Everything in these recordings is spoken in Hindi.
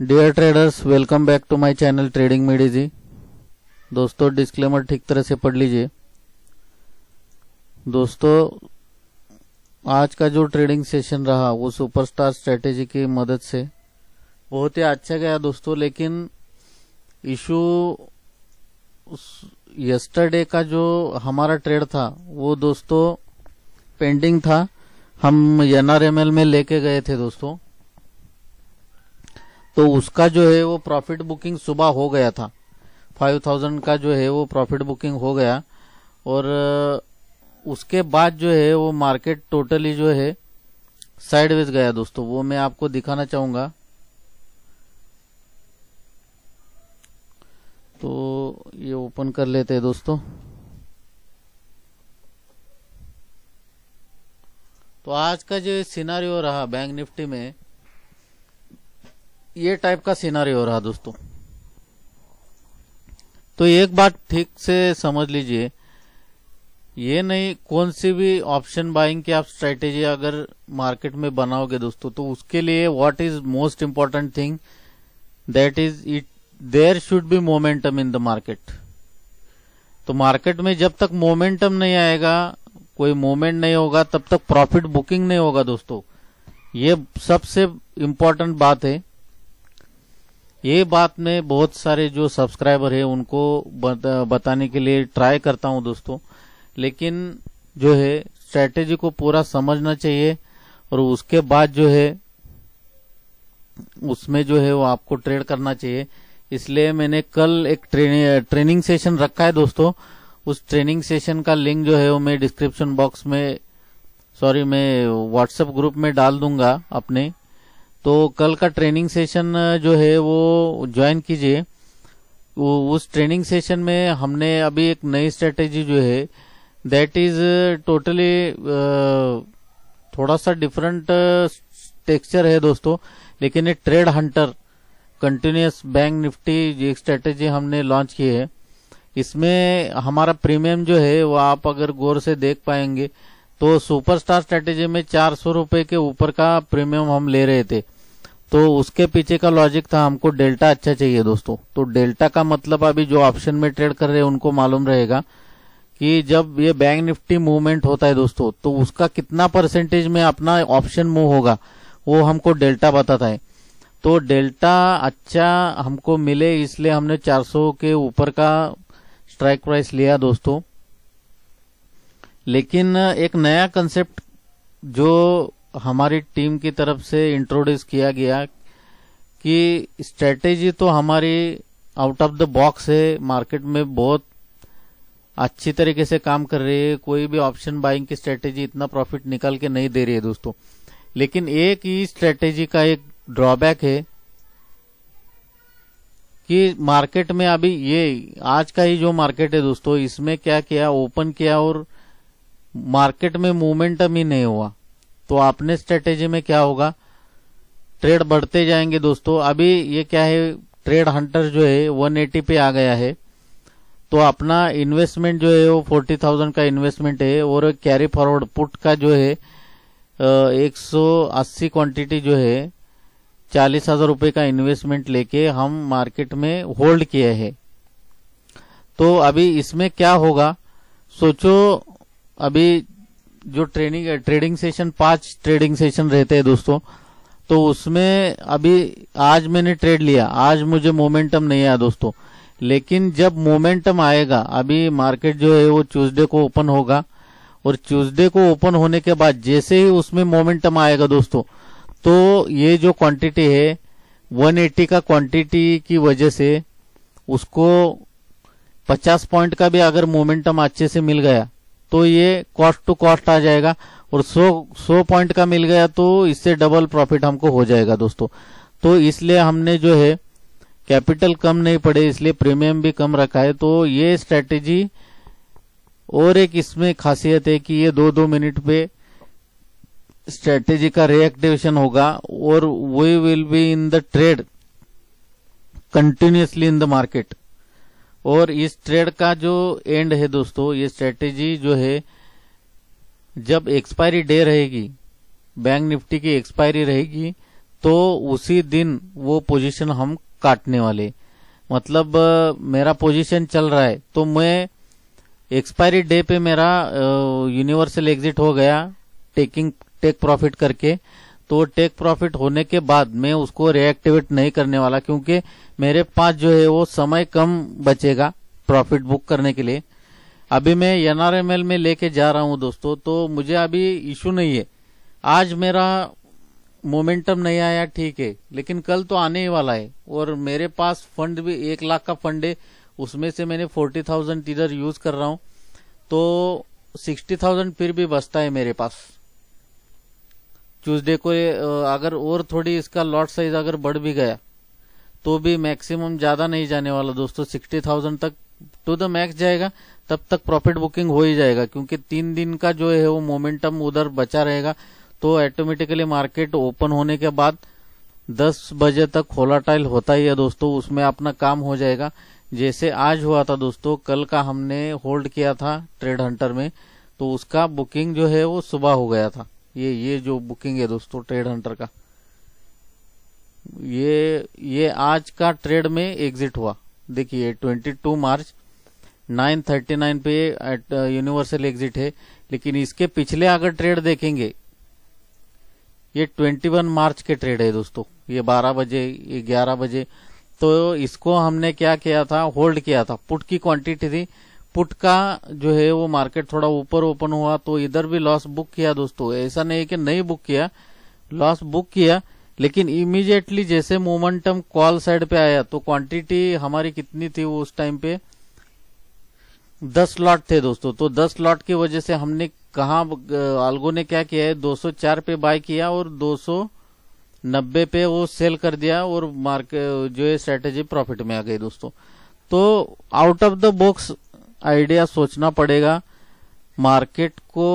dear traders welcome back to my channel trading media जी दोस्तों डिस्क्लेमर ठीक तरह से पढ़ लीजिए दोस्तों आज का जो ट्रेडिंग सेशन रहा वो सुपरस्टार स्ट्रेटेजी की मदद से बहुत ही अच्छा गया दोस्तों लेकिन इशू यस्टरडे का जो हमारा ट्रेड था वो दोस्तों पेंडिंग था हम एनआरएमएल में लेके गए थे दोस्तों तो उसका जो है वो प्रॉफिट बुकिंग सुबह हो गया था फाइव थाउजेंड का जो है वो प्रॉफिट बुकिंग हो गया और उसके बाद जो है वो मार्केट टोटली जो है साइडवेज गया दोस्तों वो मैं आपको दिखाना चाहूंगा तो ये ओपन कर लेते हैं दोस्तों तो आज का जो सिनारियो रहा बैंक निफ्टी में ये टाइप का सीनारी हो रहा दोस्तों तो एक बात ठीक से समझ लीजिए ये नहीं कौन सी भी ऑप्शन बाइंग की आप स्ट्रेटेजी अगर मार्केट में बनाओगे दोस्तों तो उसके लिए what is most important thing that is it there should be momentum in the market तो मार्केट में जब तक मोमेंटम नहीं आएगा कोई मोमेंट नहीं होगा तब तक प्रॉफिट बुकिंग नहीं होगा दोस्तों ये सबसे इम्पोर्टेंट बात है ये बात मैं बहुत सारे जो सब्सक्राइबर है उनको बताने के लिए ट्राई करता हूँ दोस्तों लेकिन जो है स्ट्रेटेजी को पूरा समझना चाहिए और उसके बाद जो है उसमें जो है वो आपको ट्रेड करना चाहिए इसलिए मैंने कल एक ट्रेनि, ट्रेनिंग सेशन रखा है दोस्तों उस ट्रेनिंग सेशन का लिंक जो है वो मैं डिस्क्रिप्शन बॉक्स में सॉरी मैं व्हाट्सएप ग्रुप में डाल दूंगा अपने तो कल का ट्रेनिंग सेशन जो है वो ज्वाइन कीजिए उस ट्रेनिंग सेशन में हमने अभी एक नई स्ट्रेटेजी जो है दैट इज टोटली थोड़ा सा डिफरेंट टेक्सचर है दोस्तों लेकिन ये trade hunter continuous bank Nifty एक स्ट्रेटेजी हमने लॉन्च की है इसमें हमारा प्रीमियम जो है वो आप अगर गौर से देख पाएंगे तो सुपरस्टार स्ट्रेटेजी में चार सौ रुपये के ऊपर का प्रीमियम हम ले रहे थे तो उसके पीछे का लॉजिक था हमको डेल्टा अच्छा चाहिए दोस्तों तो डेल्टा का मतलब अभी जो ऑप्शन में ट्रेड कर रहे हैं उनको मालूम रहेगा कि जब ये बैंक निफ्टी मूवमेंट होता है दोस्तों तो उसका कितना परसेंटेज में अपना ऑप्शन मूव होगा वो हमको डेल्टा बताता है तो डेल्टा अच्छा हमको मिले इसलिए हमने 400 के ऊपर का स्ट्राइक प्राइस लिया दोस्तों लेकिन एक नया कंसेप्ट जो हमारी टीम की तरफ से इंट्रोड्यूस किया गया कि स्ट्रेटेजी तो हमारी आउट ऑफ द बॉक्स है मार्केट में बहुत अच्छी तरीके से काम कर रही है कोई भी ऑप्शन बाइंग की स्ट्रेटेजी इतना प्रॉफिट निकाल के नहीं दे रही है दोस्तों लेकिन एक ही स्ट्रेटेजी का एक ड्रॉबैक है कि मार्केट में अभी ये आज का ही जो मार्केट है दोस्तों इसमें क्या किया ओपन किया और मार्केट में मूवमेंट ही नहीं हुआ तो आपने स्ट्रेटेजी में क्या होगा ट्रेड बढ़ते जाएंगे दोस्तों अभी ये क्या है ट्रेड हंटर जो है 180 पे आ गया है तो अपना इन्वेस्टमेंट जो है वो 40,000 का इन्वेस्टमेंट है और कैरी फॉरवर्ड पुट का जो है एक सौ अस्सी क्वांटिटी जो है चालीस हजार रुपये का इन्वेस्टमेंट लेके हम मार्केट में होल्ड किए हैं तो अभी इसमें क्या होगा सोचो अभी जो ट्रेनिंग ट्रेडिंग सेशन पांच ट्रेडिंग सेशन रहते हैं दोस्तों तो उसमें अभी आज मैंने ट्रेड लिया आज मुझे मोमेंटम नहीं आया दोस्तों लेकिन जब मोमेंटम आएगा अभी मार्केट जो है वो ट्यूजडे को ओपन होगा और ट्यूजडे को ओपन होने के बाद जैसे ही उसमें मोमेंटम आएगा दोस्तों तो ये जो क्वांटिटी है 180 का क्वांटिटी की वजह से उसको 50 पॉइंट का भी अगर मोमेंटम अच्छे से मिल गया तो ये कॉस्ट टू कॉस्ट आ जाएगा और 100 100 पॉइंट का मिल गया तो इससे डबल प्रॉफिट हमको हो जाएगा दोस्तों तो इसलिए हमने जो है कैपिटल कम नहीं पड़े इसलिए प्रीमियम भी कम रखा है तो ये स्ट्रेटेजी और एक इसमें खासियत है कि ये दो दो मिनट पे स्ट्रेटेजी का रिएक्टिवेशन होगा और we will be in the trade continuously in the market और इस ट्रेड का जो एंड है दोस्तों ये स्ट्रेटेजी जो है जब एक्सपायरी डे रहेगी बैंक निफ्टी की एक्सपायरी रहेगी तो उसी दिन वो पोजीशन हम काटने वाले मतलब मेरा पोजीशन चल रहा है तो मैं एक्सपायरी डे पे मेरा यूनिवर्सल एग्जिट हो गया टेकिंग टेक प्रॉफिट करके तो टेक प्रॉफिट होने के बाद मैं उसको रिएक्टिवेट नहीं करने वाला क्योंकि मेरे पास जो है वो समय कम बचेगा प्रॉफिट बुक करने के लिए अभी मैं एनआरएमएल में लेके जा रहा हूं दोस्तों तो मुझे अभी इशू नहीं है आज मेरा मोमेंटम नहीं आया ठीक है लेकिन कल तो आने ही वाला है और मेरे पास फंड भी एक लाख का फंड है उसमें से मैंने फोर्टी थाउजेंड टीजर यूज कर रहा हूं तो सिक्सटी थाउजेंड फिर भी बचता है मेरे पास ट्यूजडे को अगर और थोड़ी इसका लॉट साइज अगर बढ़ भी गया तो भी मैक्सिमम ज्यादा नहीं जाने वाला दोस्तों सिक्सटी थाउजेंड तक टू द मैक्स जाएगा तब तक प्रॉफिट बुकिंग हो ही जाएगा क्योंकि तीन दिन का जो है वो मोमेंटम उधर बचा रहेगा तो ऑटोमेटिकली मार्केट ओपन होने के बाद दस बजे तक होलाटाइल होता ही है दोस्तों उसमें अपना काम हो जाएगा जैसे आज हुआ था दोस्तों कल का हमने होल्ड किया था ट्रेड हंटर में तो उसका बुकिंग जो है वो सुबह हो गया था ये ये जो बुकिंग है दोस्तों ट्रेड हंटर का ये ये आज का ट्रेड में एग्जिट हुआ देखिए 22 मार्च 9:39 पे एट यूनिवर्सल एग्जिट है लेकिन इसके पिछले अगर ट्रेड देखेंगे ये 21 मार्च के ट्रेड है दोस्तों ये 12 बजे ये 11 बजे तो इसको हमने क्या किया था होल्ड किया था पुट की क्वांटिटी थी पुट का जो है वो मार्केट थोड़ा ऊपर ओपन हुआ तो इधर भी लॉस बुक किया दोस्तों ऐसा नहीं है कि नहीं बुक किया लॉस बुक किया लेकिन इमीडिएटली जैसे मोमेंटम कॉल साइड पे आया तो क्वांटिटी हमारी कितनी थी उस टाइम पे दस लॉट थे दोस्तों तो दस लॉट की वजह से हमने कहा अलगो ने क्या किया है दो पे बाय किया और दो नब्बे पे वो सेल कर दिया और मार्केट जो है स्ट्रेटेजी प्रॉफिट में आ गई दोस्तों तो out of the box idea सोचना पड़ेगा मार्केट को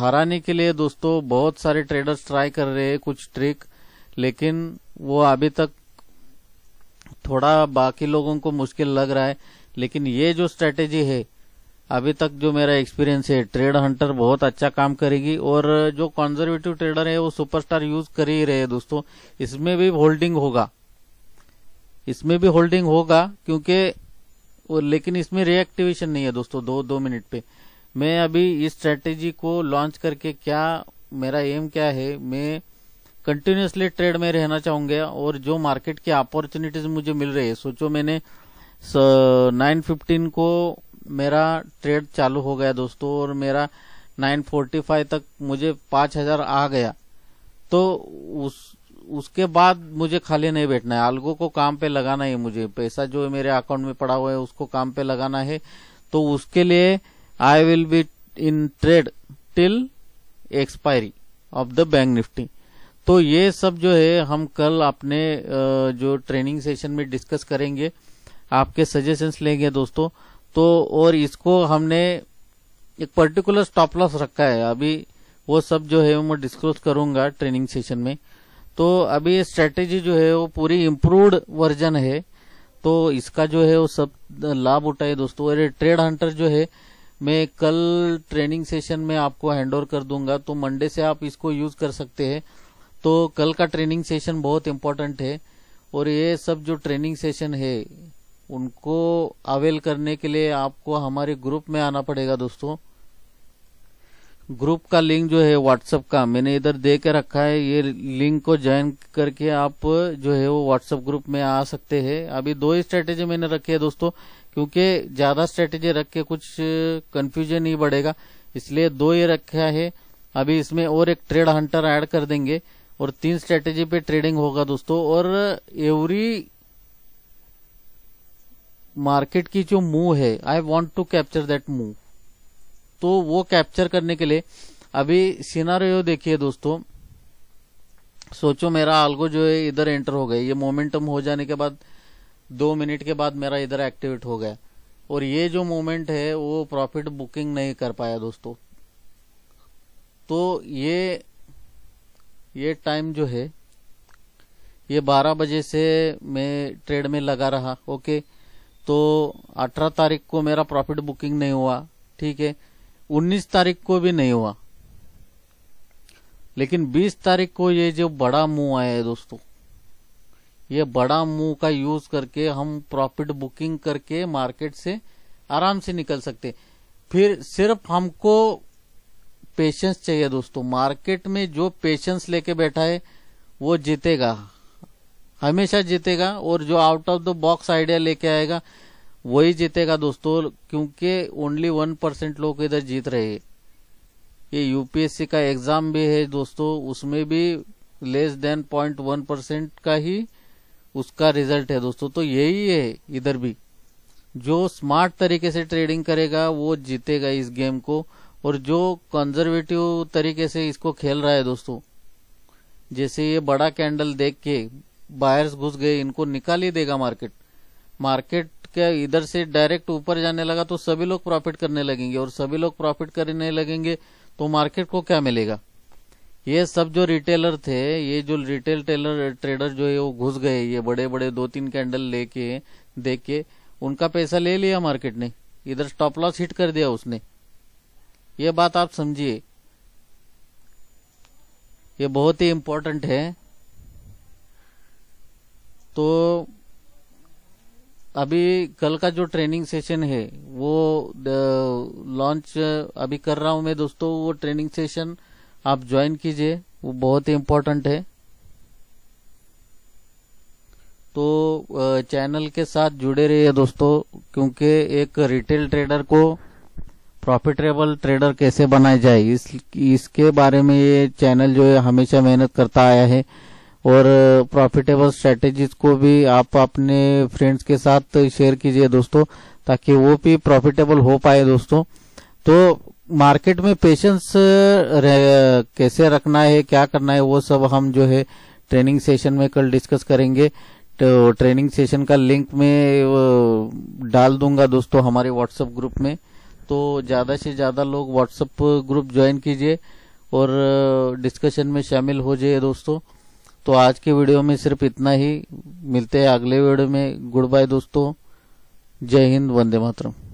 हराने के लिए दोस्तों बहुत सारे ट्रेडर्स ट्राई कर रहे हैं कुछ ट्रिक लेकिन वो अभी तक थोड़ा बाकी लोगों को मुश्किल लग रहा है लेकिन ये जो स्ट्रेटेजी है अभी तक जो मेरा एक्सपीरियंस है ट्रेड हंटर बहुत अच्छा काम करेगी और जो कॉन्जर्वेटिव ट्रेडर है वो सुपरस्टार यूज कर ही रहे दोस्तों इसमें भी होल्डिंग होगा इसमें भी होल्डिंग होगा क्योंकि लेकिन इसमें रिएक्टिवेशन नहीं है दोस्तों दो दो मिनट पे मैं अभी इस स्ट्रेटेजी को लॉन्च करके क्या मेरा एम क्या है मैं कंटिन्यूसली ट्रेड में रहना चाहूंगा और जो मार्केट की अपॉर्चुनिटीज मुझे मिल रही है सोचो मैंने नाइन फिफ्टीन को मेरा ट्रेड चालू हो गया दोस्तों और मेरा नाइन फोर्टी फाइव तक मुझे पांच हजार आ गया तो उस उसके बाद मुझे खाली नहीं बैठना है आलगो को काम पे लगाना है मुझे पैसा जो मेरे अकाउंट में पड़ा हुआ है उसको काम पे लगाना है तो उसके लिए I will be in trade till expiry of the bank Nifty तो ये सब जो है हम कल अपने जो ट्रेनिंग सेशन में डिस्कस करेंगे आपके सजेशंस लेंगे दोस्तों तो और इसको हमने एक पर्टिकुलर स्टॉप लॉस रखा है अभी वो सब जो है मैं डिस्क्लोज करूंगा ट्रेनिंग सेशन में तो अभी स्ट्रेटेजी जो है वो पूरी इम्प्रूवड वर्जन है तो इसका जो है वो सब लाभ उठाए दोस्तों अरे ट्रेड हंटर जो है मैं कल ट्रेनिंग सेशन में आपको हैंड ओवर कर दूंगा तो मंडे से आप इसको यूज कर सकते हैं तो कल का ट्रेनिंग सेशन बहुत इम्पोर्टेंट है और ये सब जो ट्रेनिंग सेशन है उनको अवेल करने के लिए आपको हमारे ग्रुप में आना पड़ेगा दोस्तों ग्रुप का लिंक जो है व्हाट्सएप का मैंने इधर दे के रखा है ये लिंक को ज्वाइन करके आप जो है वो व्हाट्सएप ग्रुप में आ सकते हैं अभी दो ही स्ट्रेटेजी मैंने रखी है दोस्तों क्योंकि ज्यादा स्ट्रेटेजी रख के कुछ कंफ्यूजन नहीं बढ़ेगा इसलिए दो ही रखा है अभी इसमें और एक ट्रेड हंटर ऐड कर देंगे और तीन स्ट्रेटेजी पे ट्रेडिंग होगा दोस्तों और एवरी मार्केट की जो मूव है I want to capture that move तो वो कैप्चर करने के लिए अभी सिनारियो देखिए दोस्तों सोचो मेरा आल्गो जो है इधर एंटर हो गया ये मोमेंटम हो जाने के बाद दो मिनट के बाद मेरा इधर एक्टिवेट हो गया और ये जो मोमेंट है वो प्रॉफिट बुकिंग नहीं कर पाया दोस्तों तो ये ये टाइम जो है ये 12 बजे से मैं ट्रेड में लगा रहा ओके तो 18 तारीख को मेरा प्रॉफिट बुकिंग नहीं हुआ ठीक है 19 तारीख को भी नहीं हुआ लेकिन 20 तारीख को ये जो बड़ा मुंह आया है दोस्तों ये बड़ा मुंह का यूज करके हम प्रॉफिट बुकिंग करके मार्केट से आराम से निकल सकते फिर सिर्फ हमको पेशेंस चाहिए दोस्तों मार्केट में जो पेशेंस लेके बैठा है वो जीतेगा हमेशा जीतेगा और जो out of the box idea लेके आएगा वही जीतेगा दोस्तों क्योंकि ओनली वन परसेंट लोग इधर जीत रहे ये यूपीएससी का एग्जाम भी है दोस्तों उसमें भी less than point one percent का ही उसका रिजल्ट है दोस्तों तो यही है इधर भी जो स्मार्ट तरीके से ट्रेडिंग करेगा वो जीतेगा इस गेम को और जो कंजर्वेटिव तरीके से इसको खेल रहा है दोस्तों जैसे ये बड़ा कैंडल देख के बायर्स घुस गए इनको निकाल ही देगा मार्केट मार्केट क्या इधर से डायरेक्ट ऊपर जाने लगा तो सभी लोग प्रॉफिट करने लगेंगे और सभी लोग प्रॉफिट करने लगेंगे तो मार्केट को क्या मिलेगा ये सब जो रिटेलर थे ये जो रिटेल टेलर ट्रेडर जो है वो घुस गए ये बड़े बड़े दो तीन कैंडल लेके देख के उनका पैसा ले लिया मार्केट ने इधर स्टॉप लॉस हिट कर दिया उसने ये बात आप समझिए ये बहुत ही इम्पोर्टेंट है तो अभी कल का जो ट्रेनिंग सेशन है वो लॉन्च अभी कर रहा हूं मैं दोस्तों वो ट्रेनिंग सेशन आप ज्वाइन कीजिए वो बहुत ही इम्पोर्टेंट है तो चैनल के साथ जुड़े रहिए दोस्तों क्योंकि एक रिटेल ट्रेडर को प्रॉफिटेबल ट्रेडर कैसे बनाया जाए इस, इसके बारे में ये चैनल जो है हमेशा मेहनत करता आया है और प्रॉफिटेबल स्ट्रेटेजीज को भी आप अपने फ्रेंड्स के साथ शेयर कीजिए दोस्तों ताकि वो भी प्रॉफिटेबल हो पाए दोस्तों तो मार्केट में पेशेंस कैसे रखना है क्या करना है वो सब हम जो है ट्रेनिंग सेशन में कल डिस्कस करेंगे तो ट्रेनिंग सेशन का लिंक में डाल दूंगा दोस्तों हमारे व्हाट्सएप ग्रुप में तो ज़्यादा से ज़्यादा लोग व्हाट्सएप ग्रुप ज्वाइन कीजिए और डिस्कशन में शामिल हो जाइए दोस्तों तो आज के वीडियो में सिर्फ इतना ही मिलते हैं अगले वीडियो में गुड बाय दोस्तों जय हिंद वंदे मातरम